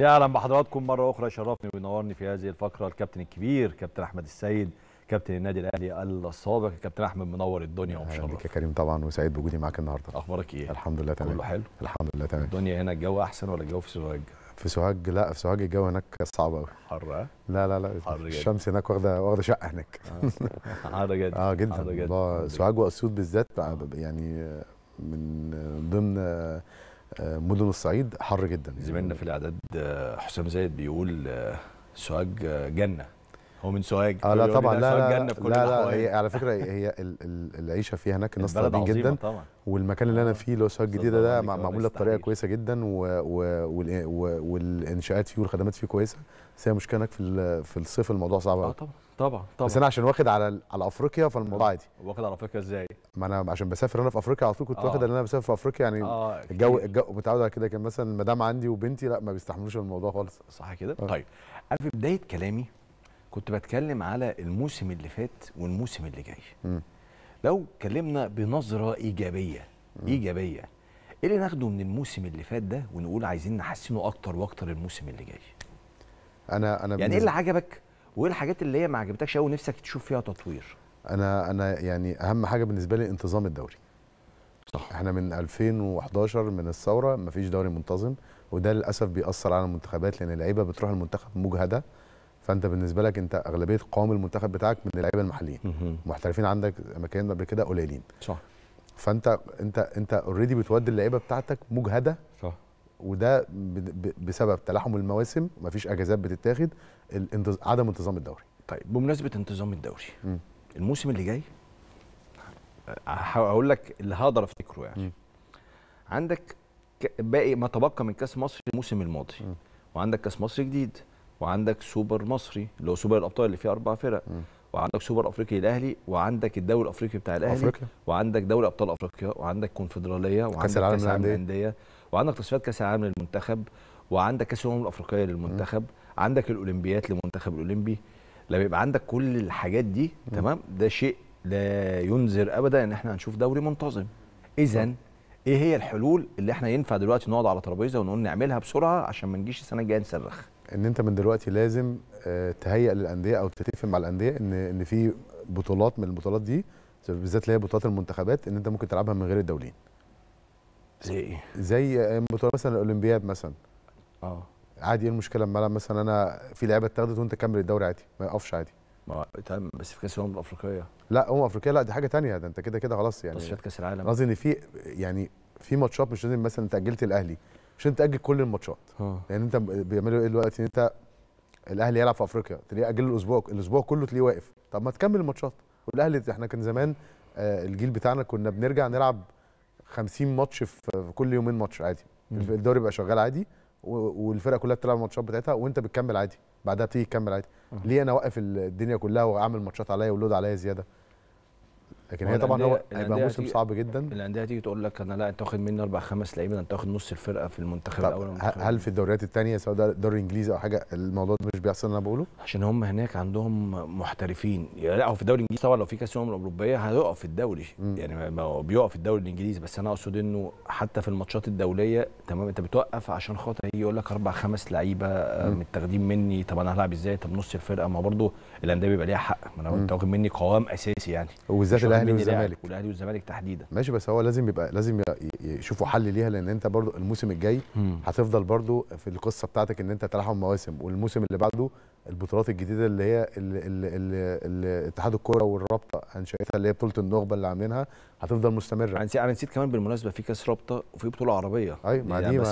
يا اهلا بحضراتكم مره اخرى يشرفني وينورني في هذه الفقره الكابتن الكبير كابتن احمد السيد كابتن النادي الاهلي السابق كابتن احمد منور الدنيا ومشرف يا كريم طبعا وسعيد بوجودي معاك النهارده اخبارك ايه الحمد لله تمام كله حلو الحمد لله تمام الدنيا هنا الجو احسن ولا الجو في سوهاج في سوهاج لا في سوهاج الجو هناك صعب قوي حر لا لا لا حر جدا الشمس هناك واخده واخده شقه هناك آه. حر جدا اه جدا والله سوهاج واسيوط بالذات آه، يعني من ضمن مدن الصعيد حر جدا يعني. زميلنا في الاعداد حسام زايد بيقول سوهاج جنه هو من سوهاج آه لا طبعا لا لا, جنة في كل لا, لا هي على فكره هي العيشه فيها هناك الناس طيبين جدا طبعا. والمكان اللي انا آه. فيه اللي هو سوهاج الجديده ده معموله بطريقه كويسه جدا و و والانشاءات فيه والخدمات فيه كويسه بس هي مشكله هناك في الصيف الموضوع صعب آه طبعا طبعا طبعا بس انا عشان واخد على على افريقيا فالموضوع آه. عادي واخد على افريقيا ازاي؟ ما انا عشان بسافر انا في افريقيا على طول كنت آه. واخد ان انا بسافر في افريقيا يعني آه الجو الجو متعود على كده كان مثلا المدام عندي وبنتي لا ما بيستحملوش الموضوع خالص صح كده؟ آه. طيب انا في بدايه كلامي كنت بتكلم على الموسم اللي فات والموسم اللي جاي م. لو كلمنا بنظره ايجابيه م. ايجابيه ايه اللي ناخده من الموسم اللي فات ده ونقول عايزين نحسنه اكتر واكتر الموسم اللي جاي؟ انا انا يعني ايه اللي عجبك وايه الحاجات اللي هي ما عجبتكش قوي ونفسك تشوف فيها تطوير انا انا يعني اهم حاجه بالنسبه لي انتظام الدوري صح احنا من 2011 من الثوره ما فيش دوري منتظم وده للاسف بيأثر على المنتخبات لان اللعيبه بتروح المنتخب مجهده فانت بالنسبه لك انت اغلبيه قوام المنتخب بتاعك من اللعيبه المحليين محترفين عندك مكان قبل كده قليلين صح فانت انت انت اوريدي بتودي اللعيبه بتاعتك مجهده صح وده بسبب تلاحم المواسم مفيش اجازات بتتاخد عدم انتظام الدوري طيب بمناسبه انتظام الدوري م. الموسم اللي جاي هقول لك اللي هقدر افتكره يعني م. عندك باقي ما تبقى من كاس مصر الموسم الماضي م. وعندك كاس مصر جديد وعندك سوبر مصري اللي هو سوبر الابطال اللي فيه اربع فرق م. وعندك سوبر افريقي الاهلي وعندك الدوري الافريقي بتاع الاهلي أفريقيا. وعندك دوري ابطال افريقيا وعندك كونفدراليه وعندك كاس العالم للانديه وعندك تصفيات كاس العالم للمنتخب وعندك كاس الامم الافريقيه للمنتخب م. عندك الاولمبيات لمنتخب الاولمبي لما يبقى عندك كل الحاجات دي تمام ده شيء لا ينذر ابدا ان احنا هنشوف دوري منتظم اذا ايه هي الحلول اللي احنا ينفع دلوقتي نقعد على ترابيزه ونقول نعملها بسرعه عشان ما نجيش السنه الجايه نصرخ ان انت من دلوقتي لازم آه، تهيئ للانديه او تتفق مع الانديه ان ان في بطولات من البطولات دي بالذات اللي هي بطولات المنتخبات ان انت ممكن تلعبها من غير الدولين زي ايه زي بطوله آه، مثلا الاولمبياد مثلا اه عادي ايه المشكله لما مثلا انا في لعيبه اتاخدت وانت كمل الدوري عادي ما يقفش عادي ما تمام بس في كاس الامم الافريقيه لا امم افريقيا لا دي حاجه تانية ده انت كده كده خلاص يعني تصفيات كاس العالم قصدي ان في يعني في ماتشات مش لازم مثلا انت اجلت الاهلي مش انت تاجل كل الماتشات لان يعني انت بيعملوا ايه دلوقتي ان انت الاهلي يلعب في افريقيا تلاقيه اجل الاسبوع الاسبوع كله تلاقيه واقف طب ما تكمل الماتشات والاهلي احنا كان زمان آه، الجيل بتاعنا كنا بنرجع نلعب 50 ماتش في كل يومين ماتش عادي الدوري بقى شغال عادي والفرقه كلها بتلعب الماتشات بتاعتها وانت بتكمل عادي بعدها بتيجي تكمل عادي ليه انا اوقف الدنيا كلها واعمل ماتشات عليا ولود عليا زياده لكن هي طبعا هو هيبقى موسم صعب جدا الانديه تيجي تقول لك انا لا انت واخد مني اربع خمس لعيبه انت واخد نص الفرقه في المنتخب الاول هل في الدوريات الثانيه سواء الدوري الانجليزي او حاجه الموضوع ده مش بيحصل اللي انا بقوله؟ عشان هم هناك عندهم محترفين يعني لا هو في الدوري الانجليزي طبعا لو في كاس الامم الاوروبيه هيقف في الدوري م. يعني بيقف بيقف الدوري الانجليزي بس انا اقصد انه حتى في الماتشات الدوليه تمام انت بتوقف عشان خاطر يجي يقول لك اربع خمس لعيبه آه، متاخدين مني طب انا هلعب ازاي طب نص الفرقه ما برضه الانديه بيبقى ليها حق ما انا واخد مني قوام اساسي يعني وبالذات الاهلي الاهلي والزمالك والاهلي والزمالك تحديدا ماشي بس هو لازم يبقى لازم يشوفوا حل ليها لان انت برضو الموسم الجاي هتفضل برضو في القصه بتاعتك ان انت تلاحم مواسم والموسم اللي بعده البطولات الجديده اللي هي اللي اتحاد الكوره والرابطه انشاتها اللي هي بطوله النخبه اللي عاملينها هتفضل مستمره انا نسيت كمان بالمناسبه في كاس رابطه وفي بطوله عربيه ايوه ما دي يعني ما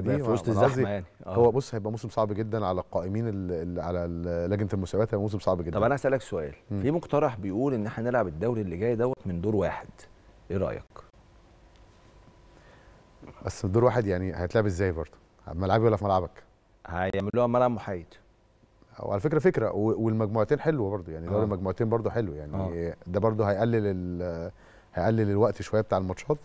في آه، وسط الزحمه يعني آه. هو بص هيبقى موسم صعب جدا على القائمين على لجنه المسابقات هيبقى موسم صعب جدا طب انا هسالك سؤال م. في مقترح بيقول ان احنا نلعب الدوري اللي جاي دوت من دور واحد ايه رايك؟ بس دور واحد يعني هيتلعب ازاي برضه؟ ملعبي ولا في ملعبك؟ هيعملوها ملعب محايد وعلى فكره فكره والمجموعتين حلوه برضو يعني دوري آه. المجموعتين برضو حلو يعني آه. ده برضو هيقلل هيقلل الوقت شويه بتاع الماتشات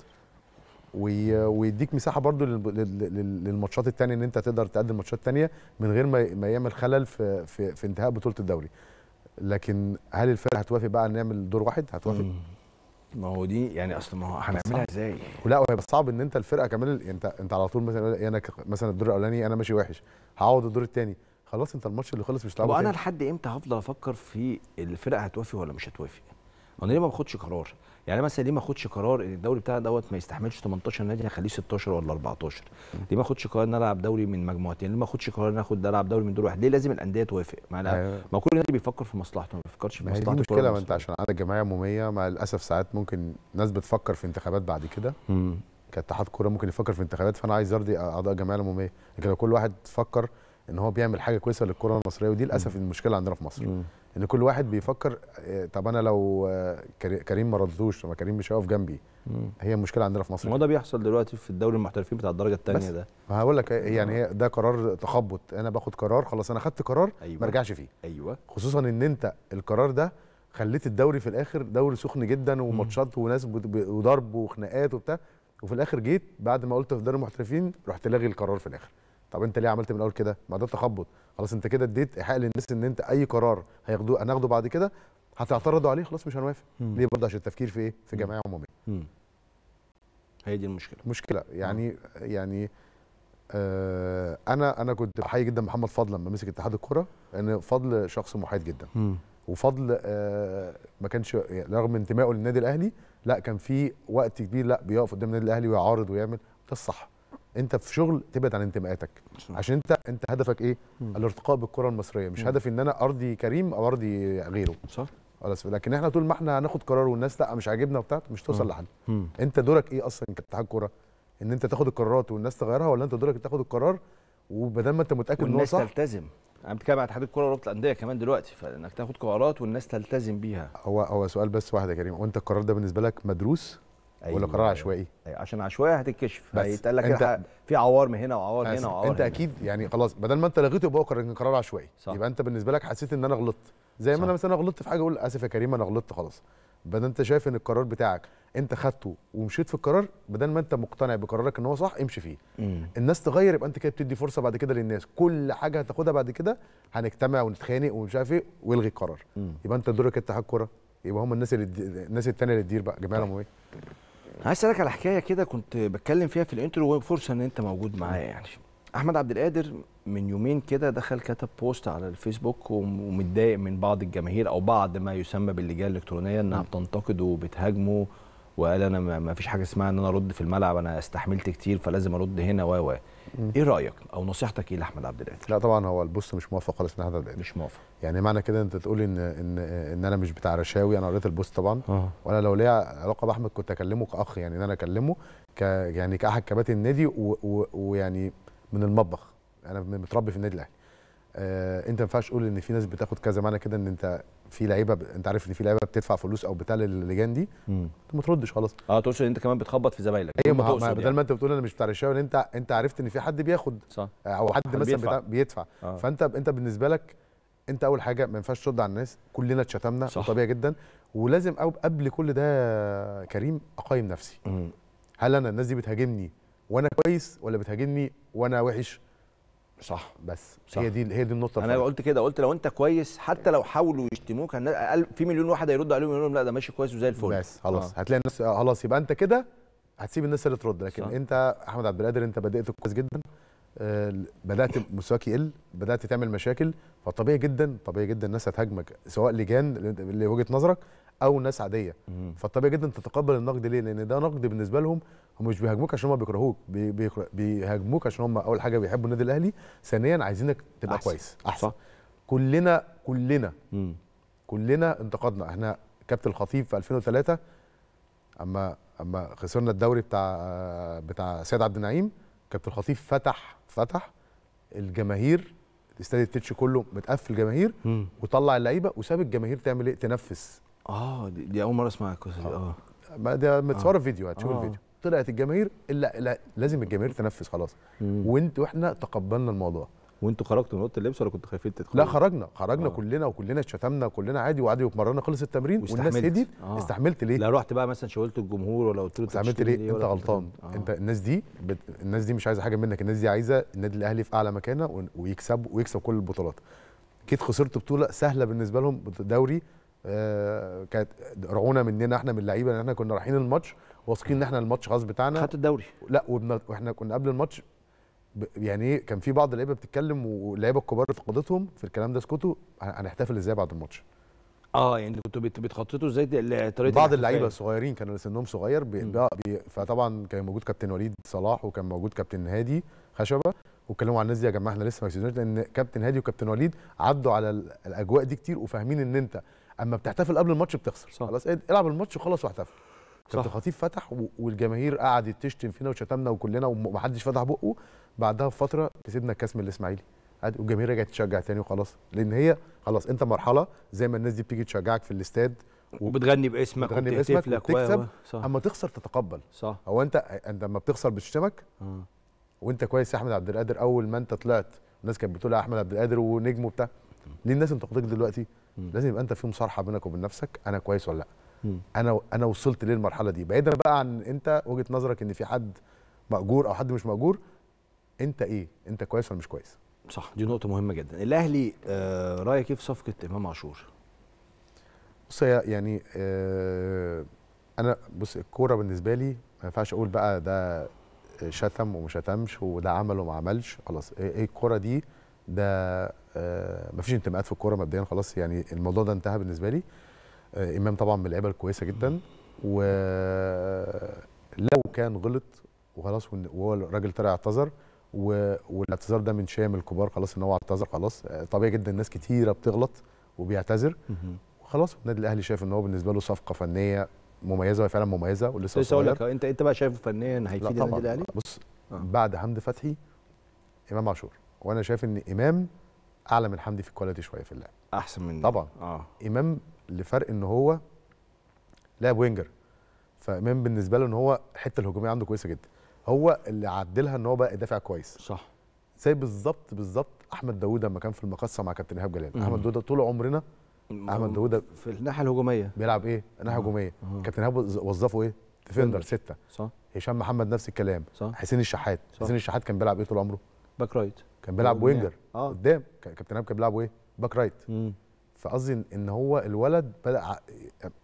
ويديك مساحه برضو للماتشات التانية ان انت تقدر تقدم ماتشات تانية من غير ما يعمل خلل في في, في انتهاء بطوله الدوري لكن هل الفرق هتوافق بقى ان نعمل دور واحد هتوافق ما هو دي يعني اصل ما هو هنعملها ازاي لا وهيبقى صعب ان انت الفرقه كمان انت انت على طول مثلا انا مثلا الدور الاولاني انا ماشي وحش هعوض الدور الثاني خلاص انت الماتش اللي خلص مش هتلعبه وانا لحد امتى هفضل افكر في الفرقه هتوافي ولا مش هتوافق انا ليه ما باخدش قرار يعني مثلا ليه ما اخدش قرار ان الدوري بتاعنا دوت ما يستحملش 18 نادي هخليه 16 ولا 14 ليه ما اخدش قرار ان العب دوري من مجموعتين ليه ما اخدش قرار ان اخد العب دوري من دور واحد ليه لازم الانديه توافق ما انا أيوة. ما كل نادي بيفكر في مصلحته ما بيفكرش في مصلحته مشكلة ما انت عشان عندك جمعيه عموميه مع الاسف ساعات ممكن ناس بتفكر في انتخابات بعد كده كاتحاد كوره ممكن يفكر في انتخابات فانا عايز ارضي اعضاء الجمعيه عموميه لكن لو كل واحد فكر ان هو بيعمل حاجه كويسه للكره المصريه ودي للاسف المشكله عندنا في مصر مم. ان كل واحد بيفكر آه، طب انا لو آه، كريم ما ردوش طب كريم مش هيقف جنبي مم. هي المشكله عندنا في مصر ما ده بيحصل دلوقتي في الدوري المحترفين بتاع الدرجه الثانيه ده ما هقول لك آه، يعني هي ده قرار تخبط انا باخد قرار خلاص انا خدت قرار أيوة. ما ارجعش فيه ايوه خصوصا ان انت القرار ده خليت الدوري في الاخر دوري سخن جدا وماتشات وناس وضرب وخناقات وبتاع وفي الاخر جيت بعد ما قلت في دوري المحترفين رحت لاغي القرار في الاخر طب انت ليه عملت من الاول كده ما ده تخبط خلاص انت كده اديت ايحاء للناس ان انت اي قرار هياخدوه هناخده بعد كده هتعترضوا عليه خلاص مش هنوافق ليه برضه عشان التفكير في ايه في جمعيه عموميه هي دي المشكله مشكله يعني مم. يعني آه انا انا كنت بحيي جدا محمد فضل لما مسك اتحاد الكوره لان فضل شخص محايد جدا مم. وفضل آه ما كانش رغم انتمائه للنادي الاهلي لا كان في وقت كبير لا بيقف قدام النادي الاهلي ويعارض ويعمل ده الصح انت في شغل تبعد عن انتماءاتك عشان انت انت هدفك ايه مم. الارتقاء بالكره المصريه مش هدفي ان انا ارضي كريم او ارضي غيره صح خلاص لكن احنا طول ما احنا هناخد قرار والناس لا مش عاجبنا وبتاع مش توصل لحد انت دورك ايه اصلا كاتحاد كوره ان انت تاخد القرارات والناس تغيرها ولا انت دورك تاخد القرار وبدل ما انت متاكد ان هو صح والناس تلتزم انا بتكلم عن اتحاد الكوره ورابطه الانديه كمان دلوقتي فانك تاخد قرارات والناس تلتزم بيها هو هو سؤال بس واحد يا كريم وانت القرار ده بالنسبه لك مدروس أيوة. بقول قرار عشوائي أيوة. عشان عشوائي هتتكشف هيتقال لك انت... في عوار من هنا وعوار هنا وعوار انت هنا. اكيد يعني خلاص بدل ما انت لغيته يبقى قرار عشوائي صح. يبقى انت بالنسبه لك حسيت ان انا غلطت زي ما صح. انا مثلا غلطت في حاجه اقول اسف يا كريم انا غلطت خلاص بدل انت شايف ان القرار بتاعك انت خدته ومشيت في القرار بدل ما انت مقتنع بقرارك ان هو صح امشي فيه مم. الناس تغير يبقى انت كده بتدي فرصه بعد كده للناس كل حاجه هتاخدها بعد كده هنجتمع ونتخانق ومش عارف ايه والغي القرار مم. يبقى انت دورك اتحاد يبقى هم الناس اللي الناس الثانيه اللي تدير بقى جماعه عايز اسالك على حكايه كده كنت بتكلم فيها في الانترو وفرصه ان انت موجود معايا يعني احمد عبد القادر من يومين كده دخل كتب بوست على الفيسبوك ومتضايق من بعض الجماهير او بعض ما يسمى باللجان الالكترونيه انها بتنتقده وبتهاجمه وقال انا ما فيش حاجه اسمها ان انا ارد في الملعب انا استحملت كتير فلازم ارد هنا و و ايه رايك او نصيحتك ايه لاحمد عبد القادر؟ لا طبعا هو البوست مش موافق خالص من احمد عبد القادر مش موافق يعني معنى كده انت تقول ان ان ان انا مش بتاع رشاوي انا قريت البوست طبعا أه. وانا لو ليا علاقه باحمد كنت اكلمه كاخ يعني ان انا اكلمه ك يعني كاحد كباتن النادي ويعني من المطبخ انا متربي في النادي الاهلي آه انت ما ينفعش تقول ان في ناس بتاخد كذا معنى كده ان انت في لعيبه ب... انت عارف ان في لعيبه بتدفع فلوس او بتاع للجان دي انت ما تردش خلاص اه ان انت كمان بتخبط في زمايلك ايوه ما, ما يعني. بدل ما انت بتقول انا مش بتاع الشباب انت انت عرفت ان في حد بياخد صح آه، او حد, حد مثلا بيدفع, بيدفع. آه. فانت انت بالنسبه لك انت اول حاجه ما ينفعش ترد على الناس كلنا اتشتمنا طبيعي جدا ولازم قبل كل ده كريم اقيم نفسي مم. هل انا الناس دي بتهاجمني وانا كويس ولا بتهاجمني وانا وحش صح بس صح. هي دي هي دي النقطه انا قلت كده قلت لو انت كويس حتى لو حاولوا يشتموك في مليون واحد هيرد عليهم يقول لهم لا ده ماشي كويس وزي الفل بس خلاص آه. هتلاقي الناس آه، خلاص يبقى انت كده هتسيب الناس اللي ترد لكن صح. انت احمد عبد القادر انت بدات كويس جدا آه، بدات مستواك يقل بدات تعمل مشاكل فطبيعي جدا طبيعي جدا الناس هتهاجمك سواء لجان لوجهه نظرك او ناس عاديه فطبيعي جدا تتقبل النقد ليه لان ده نقد بالنسبه لهم هم مش بيهاجموك عشان هم بيكرهوك بيهاجموك عشان هم اول حاجه بيحبوا النادي الاهلي ثانيا عايزينك تبقى أحسن. كويس احسن صح. كلنا كلنا مم. كلنا انتقدنا احنا كابتن الخطيب في 2003 اما اما خسرنا الدوري بتاع بتاع سيد عبد النعيم كابتن الخطيب فتح فتح الجماهير استاد التتش كله متقفل جماهير مم. وطلع اللعيبه وساب الجماهير تعمل ايه تنفس اه دي, دي اول مره اسمعها اه دي اه ده متصور آه. فيديو هتشوف آه. الفيديو طلعت الجماهير لا, لا لازم الجماهير تنفذ خلاص وانت واحنا تقبلنا الموضوع وانتوا خرجتوا من اوضه اللبس ولا كنتوا خايفين تدخلوا؟ لا خرجنا خرجنا آه. كلنا وكلنا اتشتمنا كلنا عادي وقعدوا يتمرنوا خلص التمرين والناس هديت آه. استحملت ليه؟ لا رحت بقى مثلا شاولت الجمهور ولا قلت له استحملت ليه؟ ليه؟ انت غلطان إيه؟ آه. انت الناس دي بت... الناس دي مش عايزه حاجه منك الناس دي عايزه النادي الاهلي في اعلى مكانه و... ويكسب ويكسب كل البطولات كيت خسرت بطوله سهله بالنسبه لهم دوري آه كانت رعونه مننا احنا من اللعيبه ان احنا كنا رايحين الماتش واثقين ان احنا الماتش خلاص بتاعنا خدت الدوري لا واحنا كنا قبل الماتش يعني ايه كان في بعض اللعيبه بتتكلم واللعيبه الكبار في قضيتهم في الكلام ده اسكتوا هنحتفل ازاي بعد الماتش اه يعني كنتوا بتخططوا ازاي طريقه بعض اللعيبه الصغيرين كانوا سنهم صغير بي بي فطبعا كان موجود كابتن وليد صلاح وكان موجود كابتن هادي خشبه واتكلموا عن الناس دي يا جماعه احنا لسه ما كسبناش لان كابتن هادي وكابتن وليد عدوا على الاجواء دي كتير وفاهمين ان انت اما بتحتفل قبل الماتش بتخسر صح. خلاص إيه، إيه، العب الماتش وخلاص واحتفل كابتن خطيب فتح والجماهير قعدت تشتم فينا وشتمنا وكلنا ومحدش فتح بقه بعدها بفتره كسبنا الكاس من الاسماعيلي والجماهير رجعت تشجع تاني وخلاص لان هي خلاص انت مرحله زي ما الناس دي بتيجي تشجعك في الاستاد وبتغني باسمك وبتغني باسمك وبتكسب صح. اما تخسر تتقبل صح هو انت انت لما بتخسر بتشتمك آه. وانت كويس يا احمد عبد القادر اول ما انت طلعت الناس كانت بتقول احمد عبد القادر ونجم وبتاع ليه الناس انتقدتك دلوقتي لازم يبقى انت في مصارحه بينك وبين نفسك انا كويس ولا لا انا انا وصلت للمرحله دي بعيدا بقى عن انت وجهه نظرك ان في حد ماجور او حد مش ماجور انت ايه انت كويس ولا مش كويس صح دي نقطه مهمه جدا الاهلي آه رايك ايه في صفقه امام عاشور بص يعني آه انا بص الكوره بالنسبه لي ما ينفعش اقول بقى ده شتم وما شتمش وده عمل وما عملش خلاص ايه, إيه الكوره دي ده آه مفيش انتماءات في الكوره مبدئيا خلاص يعني الموضوع ده انتهى بالنسبه لي آه، امام طبعا من اللعيبه الكويسه جدا ولو كان غلط وخلاص وهو الراجل طلع اعتذر والاعتذار ده من شام الكبار خلاص ان هو اعتذر خلاص آه، طبيعي جدا ناس كتيره بتغلط وبيعتذر وخلاص النادي الاهلي شايف ان هو بالنسبه له صفقه فنيه مميزه وهي فعلا مميزه ولسه لسه اقول لك انت انت بقى شايفه فنيا هيفيد النادي الاهلي؟ بص آه. بعد حمدي فتحي امام عاشور وانا شايف ان امام اعلى من حمدي في الكواليتي شويه في اللعب احسن من طبعا اه امام لفرق ان هو لاعب وينجر فامام بالنسبه له ان هو الحته الهجوميه عنده كويسه جدا هو اللي عدلها ان هو بقى دافع كويس صح زي بالظبط بالظبط احمد داوود لما كان في المقصه مع كابتن ايهاب جلال احمد داوود طول عمرنا احمد داوود في الناحيه الهجوميه بيلعب ايه الناحيه آه. الهجوميه آه. كابتن ايهاب وظفه ايه ديفندر سته صح هشام محمد نفس الكلام صح حسين الشحات صح. حسين الشحات كان بيلعب ايه طول عمره باك رايت كان بيلعب وينجر آه. قدام كابتن ايهاب كان بيلعب ايه باك رايت مم. فقصدي ان هو الولد بدا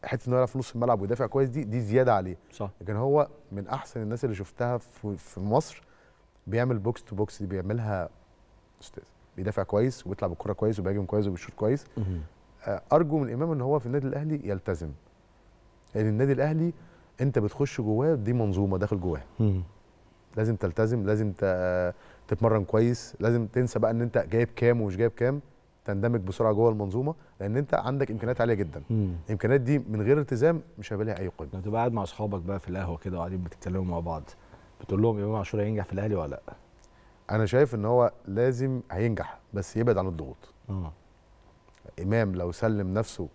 حته ان هو يلعب في نص الملعب ويدافع كويس دي دي زياده عليه صح لكن هو من احسن الناس اللي شفتها في, في مصر بيعمل بوكس تو بوكس دي بيعملها استاذ بيدافع كويس وبيطلع بالكره كويس وبيهاجم كويس وبيشوط كويس آه، ارجو من امام ان هو في النادي الاهلي يلتزم لان يعني النادي الاهلي انت بتخش جواه دي منظومه داخل جواه لازم تلتزم لازم تتمرن كويس لازم تنسى بقى ان انت جايب كام ومش جايب كام تندمج بسرعه جوه المنظومه لان انت عندك امكانيات عاليه جدا الامكانيات دي من غير التزام مش هيبقى لها اي قيمه لما تبقى قاعد مع اصحابك بقى في القهوه كده وقاعدين بتتكلموا مع بعض بتقول لهم امام عاشور هينجح في الاهلي ولا لا انا شايف ان هو لازم هينجح بس يبعد عن الضغوط اه امام لو سلم نفسه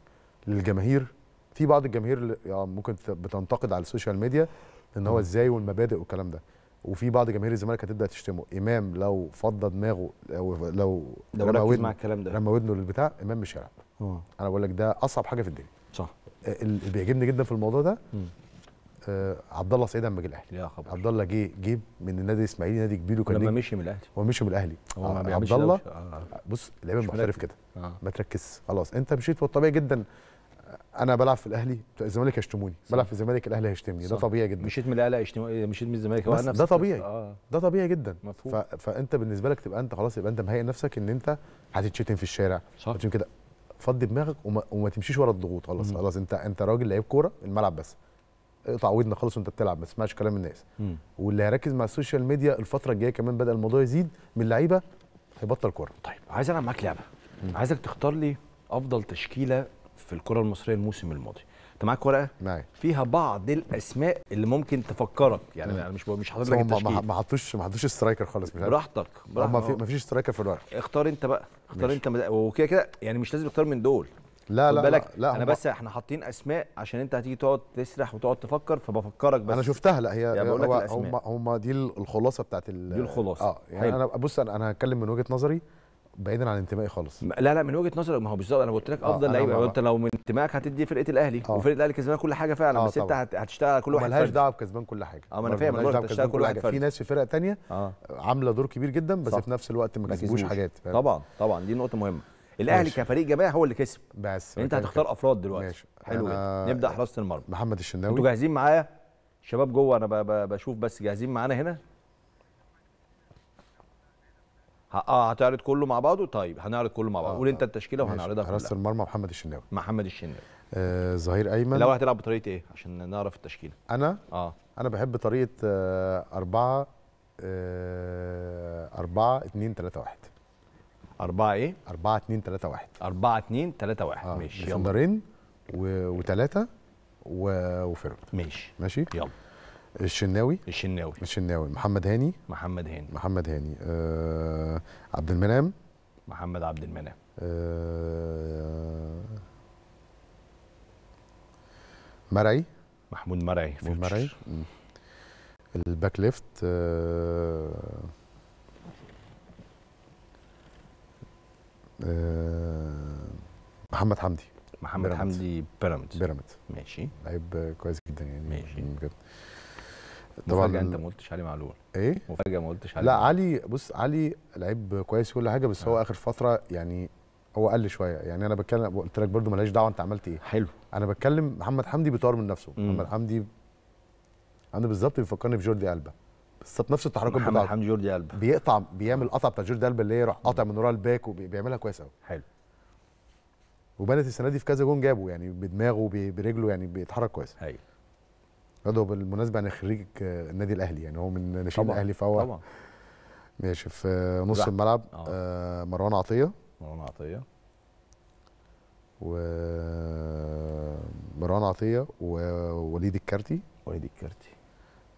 للجماهير في بعض الجماهير آه، ممكن بتنتقد على السوشيال ميديا ان هو ازاي والمبادئ والكلام ده وفي بعض جماهير الزمالك هتبدا تشتمه امام لو فضى دماغه لو لو, لو ركز ودن مع الكلام ده لما ودنه للبتاع امام مش هيلعب آه. انا بقول لك ده اصعب حاجه في الدنيا صح آه، اللي بيعجبني جدا في الموضوع ده آه عبد الله سعيد لما جه الاهلي يا خبر عبد الله جه جه من النادي الاسماعيلي نادي كبير وكان لما مشي من الاهلي هو مشي من الاهلي آه، عبد الله بص لعيبه محترف كده آه. ما تركزش خلاص انت مشيت والطبيعي جدا انا بلعب في الاهلي الزمالك هيشتموني بلعب في الزمالك الاهلي هيشتمني ده طبيعي جدا مشيت من الاهلي هيشتم إيه، مشيت من الزمالك هو ده طبيعي آه. ده طبيعي جدا مفهوم. ف... فانت بالنسبه لك تبقى انت خلاص يبقى انت مهيئ نفسك ان انت هتتشتم في الشارع صح كده فضي دماغك وما, وما تمشيش ورا الضغوط خلاص خلاص انت انت راجل لعيب كوره الملعب بس اقطع ودنك خالص وانت بتلعب ما تسمعش كلام الناس واللي هيركز مع السوشيال ميديا الفتره الجايه كمان بدا الموضوع يزيد من اللعيبه هيبطل كوره طيب عايز العب معاك لعبه عايزك تختار لي افضل تشكيله في الكره المصريه الموسم الماضي انت معاك ورقه معايا فيها بعض الاسماء اللي ممكن تفكرك يعني انا مش مش حاطط لك التشكيل ما حطوش ما حطوش سترايكر خالص مش براحتك براحتك ما فيش سترايكر في الورقه اختار انت بقى اختار انت وكده كده يعني مش لازم تختار من دول لا لا, بالك لا, لا انا بس احنا حاطين اسماء عشان انت هتيجي تقعد تسرح وتقعد تفكر فبفكرك بس انا شفتها لا هي يعني هم هم دي الخلاصه بتاعت دي الخلاصه اه يعني انا بص انا هتكلم من وجهه نظري بعيدا عن انتمائي خالص لا لا من وجهه نظري ما هو بالظبط انا قلت لك آه، افضل لعيبه انت لو من انتمائك هتدي فرقه الاهلي آه وفرقه الاهلي كسبان كل حاجه فعلا آه، بس انت هتشتغل على كل واحد مالهاش دعوه بكسبان كل حاجه اه ما انا فاهم مالهاش دعوه بكسبان كل حاجه في ناس في فرق ثانيه آه عامله دور كبير جدا بس صح. في نفس الوقت ما كسبوش حاجات فاهم. طبعا طبعا دي نقطه مهمه الاهلي كفريق جماعي هو اللي كسب بس يعني انت هتختار افراد دلوقتي ماشي. حلو نبدا حراسه المرمى محمد الشناوي انتوا جاهزين معايا شباب جوه انا بشوف بس جاهزين معانا هنا اه هتعرض كله مع بعضه طيب هنعرض كله مع بعضه آه قول انت التشكيله وهنعرضها كلها حراس المرمى محمد الشناوي محمد الشناوي آه ظهير ايمن لو هتلعب بطريقه ايه عشان نعرف التشكيله انا اه انا بحب طريقه آه، أربعة 4 آه 4 2 3 1 4 ايه 4 2 3 1 4 2 3 1 آه. ماشي يلا سندرين وثلاثه وفرد ماشي ماشي يلا الشناوي الشناوي الشناوي محمد هاني محمد هاني محمد هاني آه عبد المنعم محمد عبد المنعم آه مرعي محمود مرعي محمود مرعي الباك ليفت آه آه محمد حمدي محمد بيرامت. حمدي بيراميدز بيراميدز ماشي لعيب كويس جدا يعني ماشي جدا طبعا مفاجاه انت ما قلتش علي معلول ايه مفاجاه ما قلتش علي لا معلول. علي بص علي لعيب كويس كل حاجه بس آه. هو اخر فتره يعني هو قل شويه يعني انا بتكلم قلت لك برده مالهاش دعوه انت عملت ايه حلو انا بتكلم محمد حمدي بيطور من نفسه مم. محمد حمدي انا بالظبط بيفكرني بجوردي البا بالظبط نفس التحركات بتاعته محمد حمدي جوردي البا بيقطع بيعمل القطع بتاع جوردي البا اللي هي يروح قاطع من ورا الباك وبيعملها كويس قوي حلو وبنت السنه دي في كذا جون جابه يعني بدماغه برجله يعني بيتحرك كويس ايوه رضا بالمناسبه انا خريج آه، النادي الاهلي يعني هو من ناشئين الاهلي فهو طبعا ماشي في نص الملعب آه. آه مروان عطيه مروان عطيه ومروان مروان عطيه ووليد الكارتي وليد الكارتي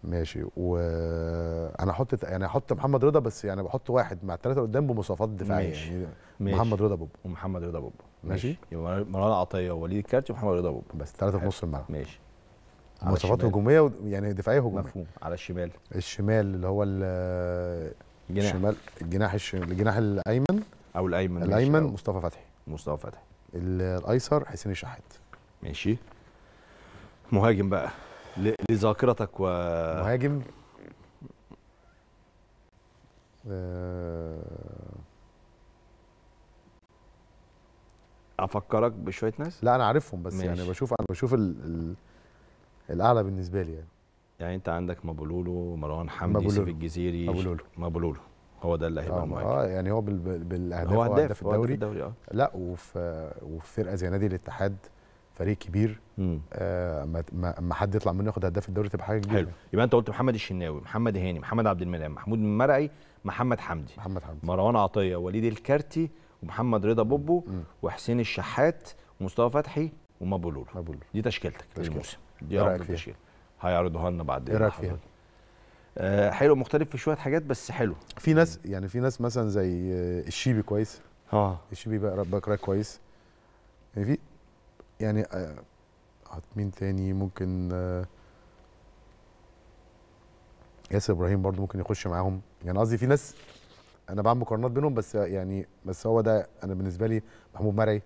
ماشي وانا احط يعني احط محمد رضا بس يعني بحط واحد مع الثلاثه قدام بمواصفات دفاعيه ماشي. يعني ماشي. محمد رضا بوب ومحمد رضا بوب ماشي, ماشي. يبقى مروان عطيه ووليد الكارتي ومحمد رضا بوب بس ثلاثه في نص الملعب ماشي مواصفات هجوميه و... يعني دفاعيه هجوميه مفهوم على الشمال الشمال اللي هو الجناح الشمال الجناح الش... الجناح الايمن او الايمن الايمن مصطفى فتحي مصطفى فتحي الايسر حسين الشحات ماشي مهاجم بقى ل... لذاكرتك و مهاجم افكرك بشويه ناس لا انا عارفهم بس يعني ماشي. يعني بشوف انا بشوف ال... ال... الاعلى بالنسبه لي يعني يعني انت عندك مابولولو مروان حمدي سيف الجزيري مابولولو مابولولو هو ده اللي هيبقى آه، مهاجم اه يعني هو بالاهداف هو هداف الدوري, الدوري آه. لا وفي وفي فرقه زي نادي الاتحاد فريق كبير اما آه ما حد يطلع منه ياخد هداف الدوري تبقى حاجه كبيره حلو يبقى انت قلت محمد الشناوي محمد هاني محمد عبد المنعم محمود مرعي محمد حمدي محمد حمدي مروان عطيه وليد الكارتي ومحمد رضا بوبو مم. وحسين الشحات ومصطفى فتحي ومابولور دي تشكيلتك للموسم دي إيه رايك فيها هيعرضوها لنا بعد ايه رايك فيها؟ آه، حلو مختلف في شويه حاجات بس حلو في ناس يعني في ناس مثلا زي آه، الشيبي كويس اه الشيبي بقرا بقرا كويس يعني في يعني آه، مين تاني ممكن ياسر ابراهيم برضو ممكن يخش معاهم يعني قصدي في ناس انا بعمل مقارنات بينهم بس يعني بس هو ده انا بالنسبه لي محمود مرعي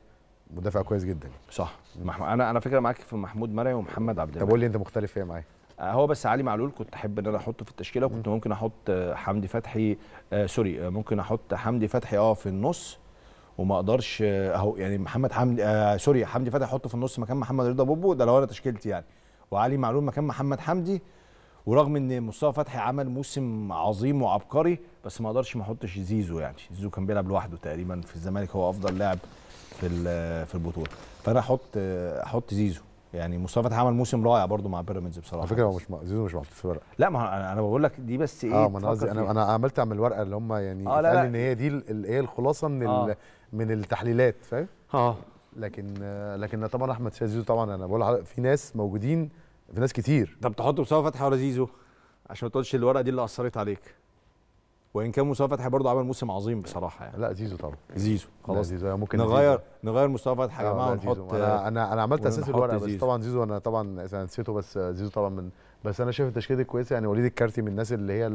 مدافع كويس جدا صح محمو... انا انا فكره معاك في محمود مرعي ومحمد عبد طب قول لي انت مختلف ايه معايا آه، هو بس علي معلول كنت احب ان انا احطه في التشكيله وكنت ممكن احط آه، حمدي فتحي آه سوري آه، ممكن احط حمدي فتحي اه في النص وما اقدرش اهو يعني محمد حمدي آه سوري حمدي فتحي احطه في النص مكان محمد رضا بوبو ده لو انا تشكيلتي يعني وعلي معلول مكان محمد حمدي ورغم ان مصطفى فتحي عمل موسم عظيم وعبقري بس ما اقدرش ما احطش زيزو يعني زيزو كان بيلعب لوحده تقريبا في الزمالك هو افضل لاعب في في البطوله فانا احط احط زيزو يعني مصطفى فتحي عمل موسم رائع برضو مع بيراميدز بصراحه على فكره هو مش زيزو مش محطوط في الورقه لا ما انا انا بقول لك دي بس ايه اه ما انا قصدي انا انا عملت اعمل ورقه اللي هم يعني آه لا ان هي دي هي الخلاصه من آه. من التحليلات فاهم اه لكن لكن طبعا احمد سيد زيزو طبعا انا بقول في ناس موجودين في ناس كتير طب تحط مصطفى فتحي ولا زيزو عشان ما تقولش الورقه دي اللي اثرت عليك وان كان مصطفى فتحي برضه عمل موسم عظيم بصراحه يعني لا زيزو طبعا زيزو خلاص زيزو ممكن نغير زيزو. نغير مصطفى فتحي يا آه، جماعه ونحط انا انا, أنا عملت اساس الورقه بس طبعا زيزو انا طبعا نسيته بس زيزو طبعا من بس انا شايف التشكيله كويسه يعني وليد الكارتي من الناس اللي هي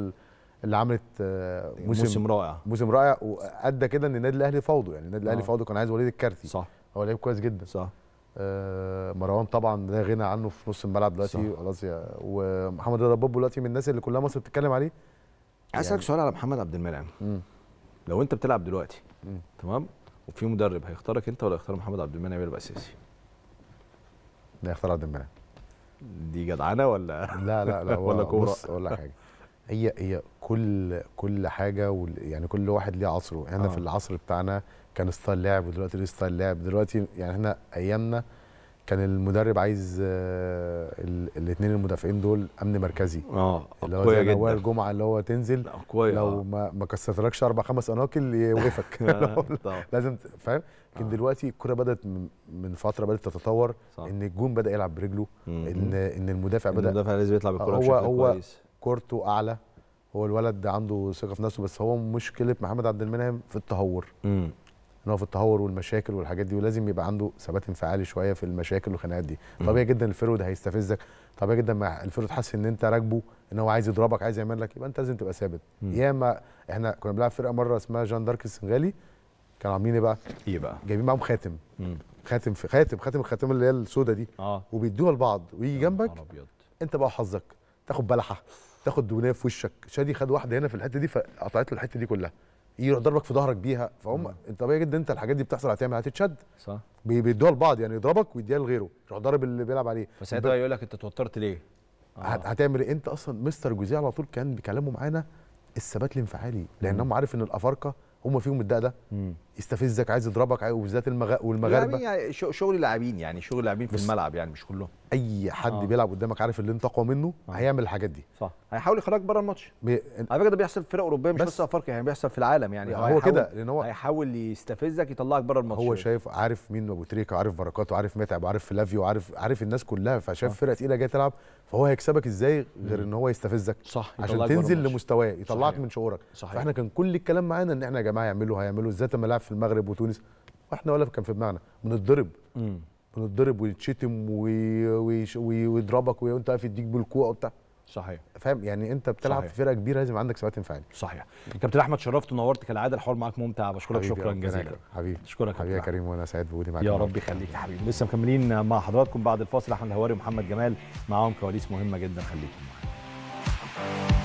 اللي عملت آه، موسم, موسم رائع موسم رائع وادى كده ان النادي الاهلي فاوضه يعني النادي الاهلي آه. فاوضه كان عايز وليد الكارتي صح هو لعيب كويس جدا صح مروان طبعا لا غنى عنه في نص الملعب دلوقتي خلاص ومحمد رضا بوب دلوقتي من الناس اللي كلها مصر بتتكلم عليه عايز اسالك يعني... سؤال على محمد عبد المنعم لو انت بتلعب دلوقتي مم. تمام وفي مدرب هيختارك انت ولا هيختار محمد عبد المنعم يبقى اساسي؟ لا هيختار عبد المنعم دي جدعانه ولا لا لا لا ولا كوره ولا حاجه هي هي كل كل حاجه يعني كل واحد ليه عصره احنا آه. في العصر بتاعنا كان ستايل لعب ودلوقتي ليه ستايل لعب دلوقتي يعني احنا ايامنا كان المدرب عايز آه، الاثنين المدافعين دول امن مركزي اه اللي هو زي نوال جمعه اللي هو تنزل لو ما ما كسرتلكش اربع خمس اناقل يوقفك آه، لازم فاهم لكن آه. دلوقتي الكره بدات من فتره بدات تتطور صح. ان الجون بدا يلعب برجله ان ان المدافع بدا المدافع لازم يطلع بالكره هو كويس هو كورته اعلى هو الولد عنده ثقه في نفسه بس هو مشكله محمد عبد المنعم في التهور مم. ان هو في التهور والمشاكل والحاجات دي ولازم يبقى عنده ثبات انفعالي شويه في المشاكل والخناقات دي طبيعي جدا الفرود هيستفزك طبيعي جدا ما الفرود حاسس ان انت راكبه ان هو عايز يضربك عايز يعمل لك يبقى انت لازم تبقى ثابت ياما احنا كنا بنلعب فرقه مره اسمها جان دارك السنغالي كانوا عاملين ايه بقى؟ ايه بقى؟ جايبين معاهم خاتم مم. خاتم في خاتم خاتم الخاتم اللي هي السودا دي آه. وبيدوها لبعض ويجي جنبك أبيض. انت بقى حظك تاخد بلحه تاخد دونيه في وشك شادي خد واحده هنا في الحته دي فقطعت له الحته دي كلها يروح ضربك في ظهرك بيها فهم طبيعي جدا انت الحاجات دي بتحصل هتعمل هتتشد صح بيدوها لبعض يعني يضربك ويديها لغيره يروح ضارب اللي بيلعب عليه فساعتها بقى يقول لك انت توترت ليه؟ آه. هتعمل ايه؟ انت اصلا مستر جوزيه على طول كان بكلامه معانا الثبات الانفعالي لان عارف ان الافارقه هم فيهم الداء ده يستفزك عايز يضربك وبالذات والمغاربه يعني, يعني شغل لاعبين يعني شغل لاعبين في الملعب يعني مش كلهم اي حد آه. بيلعب قدامك عارف اللي انت اقوى منه آه. هيعمل الحاجات دي صح هيحاول يخرجك بره الماتش بي... على فكره ده بيحصل في فرق اوروبيه مش بس, بس افريقيا يعني بيحصل في العالم يعني هو كده لان هو هيحاول يستفزك يطلعك بره الماتش هو شايف عارف مين ابو تريكه وعارف بركات وعارف متعب وعارف فلافيو وعارف عارف الناس كلها فشايف آه. فرقه تقيله جايه تلعب فهو هيكسبك ازاي غير ان هو يستفزك صح عشان تنزل لمستواه يطلعك من شعورك صحيح. فاحنا كان كل الكلام معانا ان احنا يا جماعه يعملوا هيعملوا ازاي لما في المغرب وتونس واحنا ولا كان في دماغنا بنتضرب بنتضرب ويتشتم ويضربك وانت واقف يديك بالكوع وبتاع صحيح فاهم يعني انت بتلعب صحيح. في فرقه كبيره لازم عندك سبات انفعالي صحيح كابتن احمد شرفت ونورت كالعاده الحوار معاك ممتع بشكرك شكرا جزيلا حبيبي اشكرك حبيبي يا كريم وانا سعيد بوجودي معاك يا رب يخليك يا حبيبي لسه مكملين مع حضراتكم بعد الفاصل احمد الهواري ومحمد جمال معاهم كواليس مهمه جدا خليكم معانا